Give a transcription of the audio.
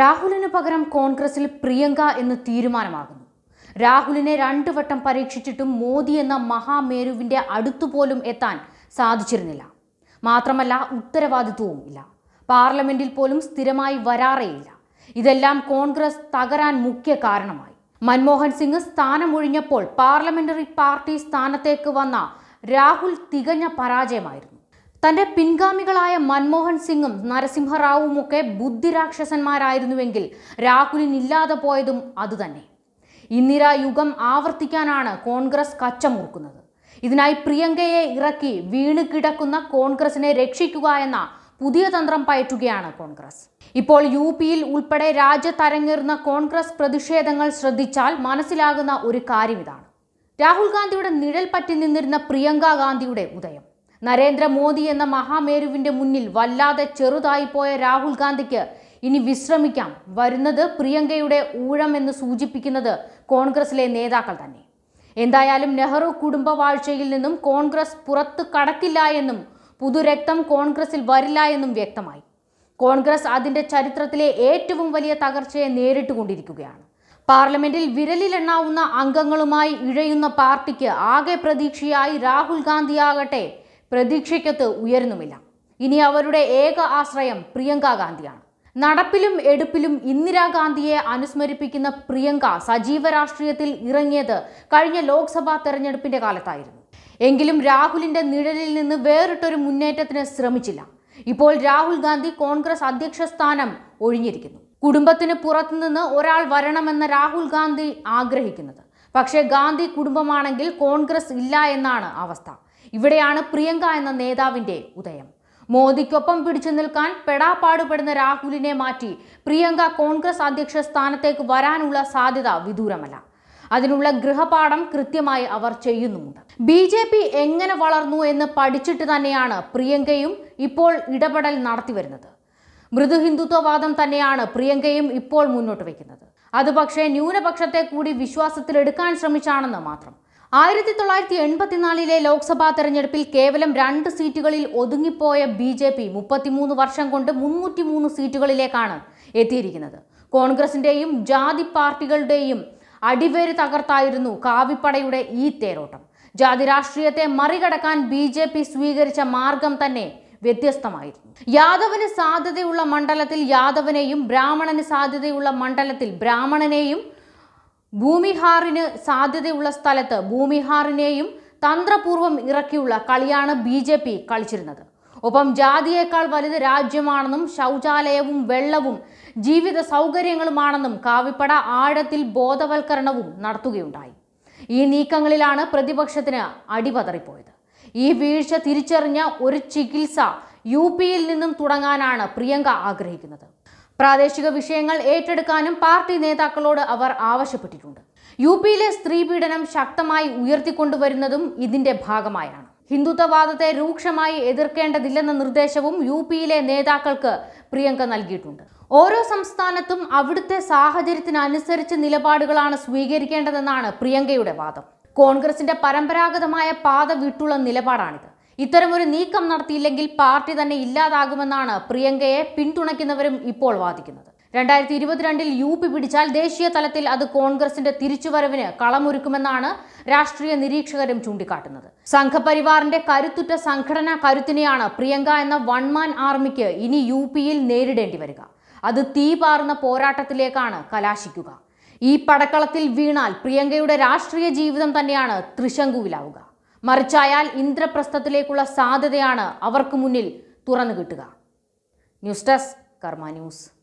രാഹുലിന് പകരം കോൺഗ്രസിൽ പ്രിയങ്ക എന്ന് തീരുമാനമാകുന്നു രാഹുലിനെ രണ്ടു വട്ടം പരീക്ഷിച്ചിട്ടും മോദി എന്ന മഹാമേരുവിൻ്റെ അടുത്തുപോലും എത്താൻ സാധിച്ചിരുന്നില്ല മാത്രമല്ല ഉത്തരവാദിത്വവും ഇല്ല പാർലമെന്റിൽ പോലും സ്ഥിരമായി വരാറേയില്ല ഇതെല്ലാം കോൺഗ്രസ് തകരാൻ മുഖ്യ കാരണമായി മൻമോഹൻ സിംഗ് സ്ഥാനമൊഴിഞ്ഞപ്പോൾ പാർലമെന്ററി പാർട്ടി സ്ഥാനത്തേക്ക് വന്ന രാഹുൽ തികഞ്ഞ പരാജയമായിരുന്നു തന്റെ പിൻഗാമികളായ മൻമോഹൻ സിംഗും നരസിംഹറാവുമൊക്കെ ബുദ്ധിരാക്ഷസന്മാരായിരുന്നുവെങ്കിൽ ഇല്ലാതെ പോയതും അതുതന്നെ ഇന്ദിരാ യുഗം ആവർത്തിക്കാനാണ് കോൺഗ്രസ് കച്ചമുറുക്കുന്നത് ഇതിനായി പ്രിയങ്കയെ ഇറക്കി വീണ് കിടക്കുന്ന കോൺഗ്രസിനെ രക്ഷിക്കുക എന്ന പുതിയ തന്ത്രം പയറ്റുകയാണ് കോൺഗ്രസ് ഇപ്പോൾ യു പിയിൽ ഉൾപ്പെടെ രാജ്യത്തരങ്ങേറുന്ന കോൺഗ്രസ് പ്രതിഷേധങ്ങൾ ശ്രദ്ധിച്ചാൽ മനസ്സിലാകുന്ന ഒരു കാര്യം ഇതാണ് രാഹുൽ ഗാന്ധിയുടെ നിഴൽ പറ്റി നിന്നിരുന്ന പ്രിയങ്ക ഗാന്ധിയുടെ ഉദയം നരേന്ദ്രമോദി എന്ന മഹാമേരുവിന്റെ മുന്നിൽ വല്ലാതെ ചെറുതായിപ്പോയ രാഹുൽ ഗാന്ധിക്ക് ഇനി വിശ്രമിക്കാം വരുന്നത് പ്രിയങ്കയുടെ ഊഴം എന്ന് സൂചിപ്പിക്കുന്നത് കോൺഗ്രസിലെ നേതാക്കൾ തന്നെ എന്തായാലും നെഹ്റു കുടുംബവാഴ്ചയിൽ നിന്നും കോൺഗ്രസ് പുറത്തു കടക്കില്ല എന്നും പുതുരക്തം കോൺഗ്രസിൽ വരില്ല എന്നും വ്യക്തമായി കോൺഗ്രസ് അതിന്റെ ചരിത്രത്തിലെ ഏറ്റവും വലിയ തകർച്ചയെ നേരിട്ടുകൊണ്ടിരിക്കുകയാണ് പാർലമെന്റിൽ വിരലിലെണ്ണാവുന്ന അംഗങ്ങളുമായി ഇഴയുന്ന പാർട്ടിക്ക് ആകെ പ്രതീക്ഷയായി രാഹുൽ ഗാന്ധിയാകട്ടെ പ്രതീക്ഷയ്ക്കത്ത് ഉയരുന്നുമില്ല ഇനി അവരുടെ ഏക ആശ്രയം പ്രിയങ്ക ഗാന്ധിയാണ് നടപ്പിലും എടുപ്പിലും ഇന്ദിരാഗാന്ധിയെ അനുസ്മരിപ്പിക്കുന്ന പ്രിയങ്ക സജീവ രാഷ്ട്രീയത്തിൽ ഇറങ്ങിയത് കഴിഞ്ഞ ലോക്സഭാ തെരഞ്ഞെടുപ്പിന്റെ കാലത്തായിരുന്നു എങ്കിലും രാഹുലിന്റെ നിഴലിൽ നിന്ന് വേറിട്ടൊരു മുന്നേറ്റത്തിന് ശ്രമിച്ചില്ല ഇപ്പോൾ രാഹുൽ ഗാന്ധി കോൺഗ്രസ് അധ്യക്ഷ സ്ഥാനം ഒഴിഞ്ഞിരിക്കുന്നു കുടുംബത്തിന് പുറത്തുനിന്ന് ഒരാൾ വരണമെന്ന രാഹുൽ ഗാന്ധി ആഗ്രഹിക്കുന്നത് പക്ഷേ ഗാന്ധി കുടുംബമാണെങ്കിൽ കോൺഗ്രസ് ഇല്ല എന്നാണ് അവസ്ഥ ഇവിടെയാണ് പ്രിയങ്ക എന്ന നേതാവിൻ്റെ ഉദയം മോദിക്കൊപ്പം പിടിച്ചു നിൽക്കാൻ പെടാപ്പാടുപെടുന്ന രാഹുലിനെ മാറ്റി പ്രിയങ്ക കോൺഗ്രസ് അധ്യക്ഷ സ്ഥാനത്തേക്ക് വരാനുള്ള സാധ്യത വിദൂരമല്ല അതിനുള്ള ഗൃഹപാഠം കൃത്യമായി അവർ ചെയ്യുന്നുമുണ്ട് ബി ജെ പി എങ്ങനെ വളർന്നു എന്ന് പഠിച്ചിട്ട് തന്നെയാണ് പ്രിയങ്കയും ഇപ്പോൾ ഇടപെടൽ നടത്തിവരുന്നത് മൃദു ഹിന്ദുത്വവാദം തന്നെയാണ് പ്രിയങ്കയും ഇപ്പോൾ മുന്നോട്ട് വയ്ക്കുന്നത് അതുപക്ഷേ ന്യൂനപക്ഷത്തെ കൂടി വിശ്വാസത്തിലെടുക്കാൻ ശ്രമിച്ചാണെന്ന് മാത്രം ആയിരത്തി തൊള്ളായിരത്തി എൺപത്തിനാലിലെ ലോക്സഭാ തെരഞ്ഞെടുപ്പിൽ കേവലം രണ്ട് സീറ്റുകളിൽ ഒതുങ്ങിപ്പോയ ബി ജെ പി മുപ്പത്തിമൂന്ന് വർഷം കൊണ്ട് മുന്നൂറ്റിമൂന്ന് സീറ്റുകളിലേക്കാണ് എത്തിയിരിക്കുന്നത് കോൺഗ്രസിന്റെയും ജാതി പാർട്ടികളുടെയും അടിവേര് തകർത്തായിരുന്നു കാവിപ്പടയുടെ ഈ തേരോട്ടം ജാതി രാഷ്ട്രീയത്തെ മറികടക്കാൻ ബി സ്വീകരിച്ച മാർഗം തന്നെ വ്യത്യസ്തമായിരുന്നു യാദവന് സാധ്യതയുള്ള മണ്ഡലത്തിൽ യാദവനെയും ബ്രാഹ്മണന് സാധ്യതയുള്ള മണ്ഡലത്തിൽ ബ്രാഹ്മണനെയും ഭൂമിഹാറിന് സാധ്യതയുള്ള സ്ഥലത്ത് ഭൂമിഹാറിനെയും തന്ത്രപൂർവ്വം ഇറക്കിയുള്ള കളിയാണ് ബി ജെ പി കളിച്ചിരുന്നത് ഒപ്പം ജാതിയേക്കാൾ വലുത് രാജ്യമാണെന്നും ശൗചാലയവും വെള്ളവും ജീവിത സൗകര്യങ്ങളുമാണെന്നും കാവിപ്പട ആഴത്തിൽ ബോധവൽക്കരണവും നടത്തുകയുണ്ടായി ഈ നീക്കങ്ങളിലാണ് പ്രതിപക്ഷത്തിന് അടിപതറിപ്പോയത് ഈ വീഴ്ച തിരിച്ചറിഞ്ഞ ഒരു ചികിത്സ യു പിയിൽ നിന്നും തുടങ്ങാനാണ് പ്രിയങ്ക ആഗ്രഹിക്കുന്നത് പ്രാദേശിക വിഷയങ്ങൾ ഏറ്റെടുക്കാനും പാർട്ടി നേതാക്കളോട് അവർ ആവശ്യപ്പെട്ടിട്ടുണ്ട് യു പിയിലെ സ്ത്രീപീഡനം ശക്തമായി ഉയർത്തിക്കൊണ്ടുവരുന്നതും ഇതിന്റെ ഭാഗമായാണ് ഹിന്ദുത്വവാദത്തെ രൂക്ഷമായി എതിർക്കേണ്ടതില്ലെന്ന നിർദ്ദേശവും യു പിയിലെ നേതാക്കൾക്ക് പ്രിയങ്ക നൽകിയിട്ടുണ്ട് ഓരോ സംസ്ഥാനത്തും അവിടുത്തെ സാഹചര്യത്തിനനുസരിച്ച് നിലപാടുകളാണ് സ്വീകരിക്കേണ്ടതെന്നാണ് പ്രിയങ്കയുടെ വാദം കോൺഗ്രസിന്റെ പരമ്പരാഗതമായ പാത വിട്ടുള്ള നിലപാടാണിത് ഇത്തരമൊരു നീക്കം നടത്തിയില്ലെങ്കിൽ പാർട്ടി തന്നെ ഇല്ലാതാകുമെന്നാണ് പ്രിയങ്കയെ പിന്തുണയ്ക്കുന്നവരും ഇപ്പോൾ വാദിക്കുന്നത് രണ്ടായിരത്തി ഇരുപത്തിരണ്ടിൽ യു പി പിടിച്ചാൽ ദേശീയ തലത്തിൽ അത് കോൺഗ്രസിന്റെ തിരിച്ചുവരവിന് കളമൊരുക്കുമെന്നാണ് രാഷ്ട്രീയ നിരീക്ഷകരും ചൂണ്ടിക്കാട്ടുന്നത് സംഘപരിവാറിന്റെ കരുത്തുറ്റ സംഘടനാ കരുത്തിനെയാണ് പ്രിയങ്ക എന്ന വൺമാൻ ആർമിക്ക് ഇനി യു പിയിൽ നേരിടേണ്ടി വരിക അത് തീ പാറുന്ന പോരാട്ടത്തിലേക്കാണ് കലാശിക്കുക ഈ പടക്കളത്തിൽ വീണാൽ പ്രിയങ്കയുടെ രാഷ്ട്രീയ ജീവിതം തന്നെയാണ് ത്രിശങ്കുവിലാവുക മറിച്ചായാൽ ഇന്ദ്രപ്രസ്ഥത്തിലേക്കുള്ള സാധ്യതയാണ് അവർക്ക് മുന്നിൽ തുറന്നു കിട്ടുക ന്യൂസ് ഡെസ്ക് കർമ്മ ന്യൂസ്